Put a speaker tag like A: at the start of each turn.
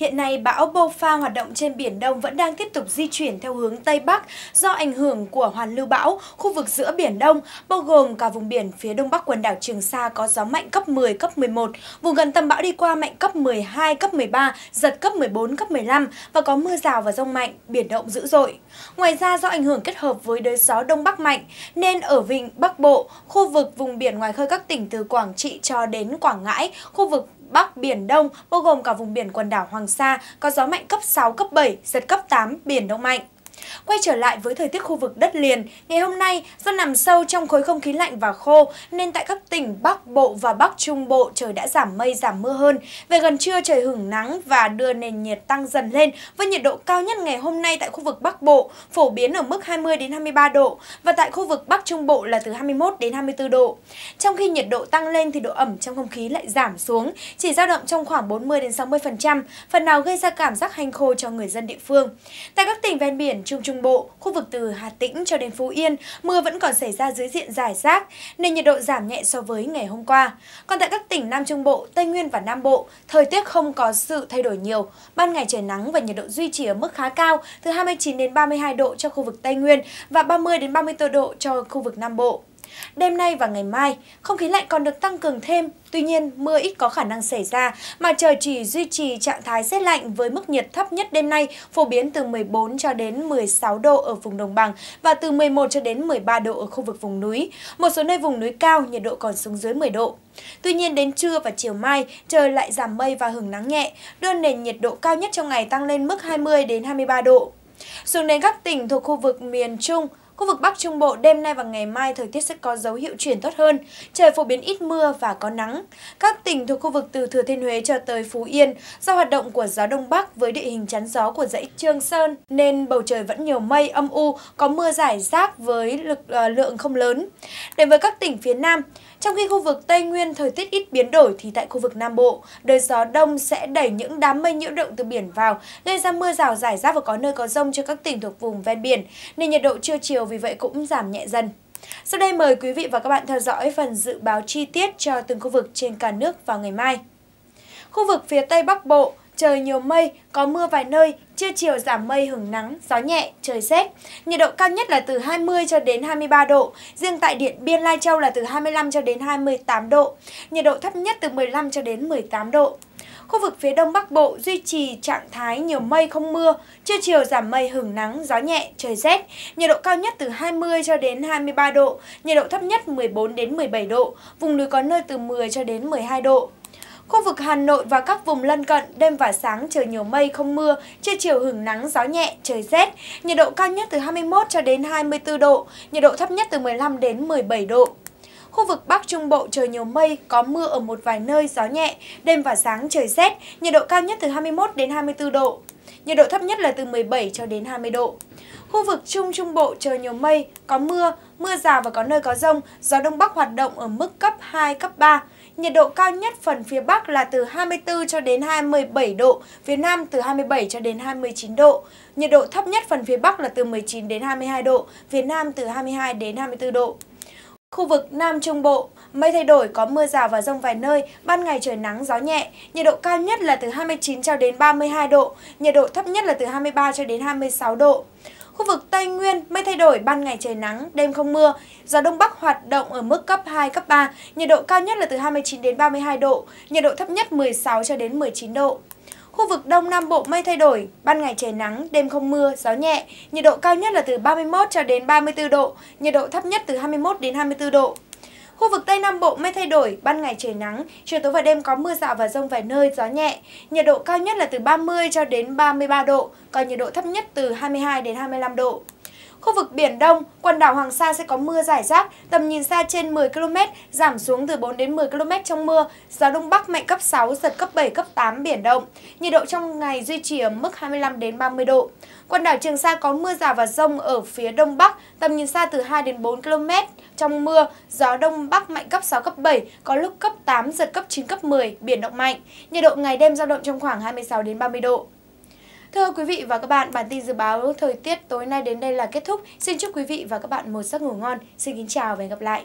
A: Hiện nay, bão Bofa hoạt động trên Biển Đông vẫn đang tiếp tục di chuyển theo hướng Tây Bắc do ảnh hưởng của hoàn lưu bão, khu vực giữa Biển Đông, bao gồm cả vùng biển phía Đông Bắc quần đảo Trường Sa có gió mạnh cấp 10, cấp 11, vùng gần tâm bão đi qua mạnh cấp 12, cấp 13, giật cấp 14, cấp 15 và có mưa rào và rông mạnh, biển động dữ dội. Ngoài ra, do ảnh hưởng kết hợp với đới gió Đông Bắc mạnh, nên ở Vịnh Bắc Bộ, khu vực vùng biển ngoài khơi các tỉnh từ Quảng Trị cho đến Quảng Ngãi, khu vực Bắc Biển Đông, bao gồm cả vùng biển quần đảo Hoàng Sa có gió mạnh cấp 6, cấp 7, giật cấp 8, biển động mạnh. Quay trở lại với thời tiết khu vực đất liền, ngày hôm nay do nằm sâu trong khối không khí lạnh và khô nên tại các tỉnh Bắc Bộ và Bắc Trung Bộ trời đã giảm mây giảm mưa hơn. Về gần trưa trời hưởng nắng và đưa nền nhiệt tăng dần lên với nhiệt độ cao nhất ngày hôm nay tại khu vực Bắc Bộ phổ biến ở mức 20 đến 23 độ và tại khu vực Bắc Trung Bộ là từ 21 đến 24 độ. Trong khi nhiệt độ tăng lên thì độ ẩm trong không khí lại giảm xuống, chỉ dao động trong khoảng 40 đến 60%, phần nào gây ra cảm giác hanh khô cho người dân địa phương. Tại các tỉnh ven biển Trung Trung Bộ, khu vực từ Hà Tĩnh cho đến Phú Yên, mưa vẫn còn xảy ra dưới diện rải rác, nên nhiệt độ giảm nhẹ so với ngày hôm qua. Còn tại các tỉnh Nam Trung Bộ, Tây Nguyên và Nam Bộ, thời tiết không có sự thay đổi nhiều. Ban ngày trời nắng và nhiệt độ duy trì ở mức khá cao, từ 29 đến 32 độ cho khu vực Tây Nguyên và 30 đến 34 độ cho khu vực Nam Bộ. Đêm nay và ngày mai, không khí lạnh còn được tăng cường thêm, tuy nhiên mưa ít có khả năng xảy ra, mà trời chỉ duy trì trạng thái rét lạnh với mức nhiệt thấp nhất đêm nay phổ biến từ 14 cho đến 16 độ ở vùng đồng bằng và từ 11 cho đến 13 độ ở khu vực vùng núi. Một số nơi vùng núi cao nhiệt độ còn xuống dưới 10 độ. Tuy nhiên đến trưa và chiều mai, trời lại giảm mây và hứng nắng nhẹ, đưa nền nhiệt độ cao nhất trong ngày tăng lên mức 20 đến 23 độ. Xuống đến các tỉnh thuộc khu vực miền Trung, Khu vực Bắc Trung Bộ đêm nay và ngày mai thời tiết sẽ có dấu hiệu chuyển tốt hơn, trời phổ biến ít mưa và có nắng. Các tỉnh thuộc khu vực từ Thừa Thiên Huế cho tới Phú Yên, do hoạt động của gió Đông Bắc với địa hình chắn gió của dãy Trương Sơn nên bầu trời vẫn nhiều mây âm u, có mưa rải rác với lực, uh, lượng không lớn. Đến với các tỉnh phía Nam, trong khi khu vực Tây Nguyên thời tiết ít biến đổi thì tại khu vực Nam Bộ, đời gió đông sẽ đẩy những đám mây nhiễu động từ biển vào, gây ra mưa rào rải rác và có nơi có rông cho các tỉnh thuộc vùng ven biển, nên nhiệt độ trưa chiều vì vậy cũng giảm nhẹ dần. Sau đây mời quý vị và các bạn theo dõi phần dự báo chi tiết cho từng khu vực trên cả nước vào ngày mai. Khu vực phía Tây Bắc Bộ, trời nhiều mây, có mưa vài nơi, trưa chiều giảm mây hứng nắng, gió nhẹ, trời rét. Nhiệt độ cao nhất là từ 20 cho đến 23 độ, riêng tại Điện Biên Lai Châu là từ 25 cho đến 28 độ, nhiệt độ thấp nhất từ 15 cho đến 18 độ. Khu vực phía đông bắc bộ duy trì trạng thái nhiều mây không mưa, trưa chiều giảm mây hưởng nắng, gió nhẹ, trời rét, nhiệt độ cao nhất từ 20 cho đến 23 độ, nhiệt độ thấp nhất 14 đến 17 độ, vùng núi có nơi từ 10 cho đến 12 độ. Khu vực Hà Nội và các vùng lân cận, đêm và sáng trời nhiều mây không mưa, trưa chiều hưởng nắng, gió nhẹ, trời rét, nhiệt độ cao nhất từ 21 cho đến 24 độ, nhiệt độ thấp nhất từ 15 đến 17 độ. Khu vực Bắc Trung Bộ trời nhiều mây, có mưa ở một vài nơi, gió nhẹ, đêm và sáng trời rét, nhiệt độ cao nhất từ 21 đến 24 độ. Nhiệt độ thấp nhất là từ 17 cho đến 20 độ. Khu vực Trung Trung Bộ trời nhiều mây, có mưa, mưa rào và có nơi có rông, gió Đông Bắc hoạt động ở mức cấp 2, cấp 3. Nhiệt độ cao nhất phần phía Bắc là từ 24 cho đến 27 độ, phía Nam từ 27 cho đến 29 độ. Nhiệt độ thấp nhất phần phía Bắc là từ 19 đến 22 độ, phía Nam từ 22 đến 24 độ. Khu vực Nam Trung Bộ, mây thay đổi có mưa rào và rông vài nơi, ban ngày trời nắng gió nhẹ, nhiệt độ cao nhất là từ 29 cho đến 32 độ, nhiệt độ thấp nhất là từ 23 cho đến 26 độ. Khu vực Tây Nguyên, mây thay đổi, ban ngày trời nắng, đêm không mưa, gió Đông Bắc hoạt động ở mức cấp 2, cấp 3, nhiệt độ cao nhất là từ 29 đến 32 độ, nhiệt độ thấp nhất 16 cho đến 19 độ. Khu vực Đông Nam Bộ mây thay đổi, ban ngày trời nắng, đêm không mưa, gió nhẹ, nhiệt độ cao nhất là từ 31 cho đến 34 độ, nhiệt độ thấp nhất từ 21 đến 24 độ. Khu vực Tây Nam Bộ mây thay đổi, ban ngày trời nắng, chiều tối và đêm có mưa rào và rông vài nơi, gió nhẹ. Nhiệt độ cao nhất là từ 30 cho đến 33 độ, còn nhiệt độ thấp nhất từ 22 đến 25 độ. Khu vực Biển Đông, quần đảo Hoàng Sa sẽ có mưa rải rác, tầm nhìn xa trên 10 km, giảm xuống từ 4 đến 10 km trong mưa, gió Đông Bắc mạnh cấp 6, giật cấp 7, cấp 8 biển động. Nhiệt độ trong ngày duy trì ở mức 25 đến 30 độ. Quần đảo Trường Sa có mưa rào và rông ở phía Đông Bắc, tầm nhìn xa từ 2 đến 4 km. Trong mưa, gió Đông Bắc mạnh cấp 6, cấp 7, có lúc cấp 8, giật cấp 9, cấp 10, biển động mạnh. Nhiệt độ ngày đêm dao động trong khoảng 26 đến 30 độ. Thưa quý vị và các bạn, bản tin dự báo thời tiết tối nay đến đây là kết thúc. Xin chúc quý vị và các bạn một giấc ngủ ngon. Xin kính chào và hẹn gặp lại.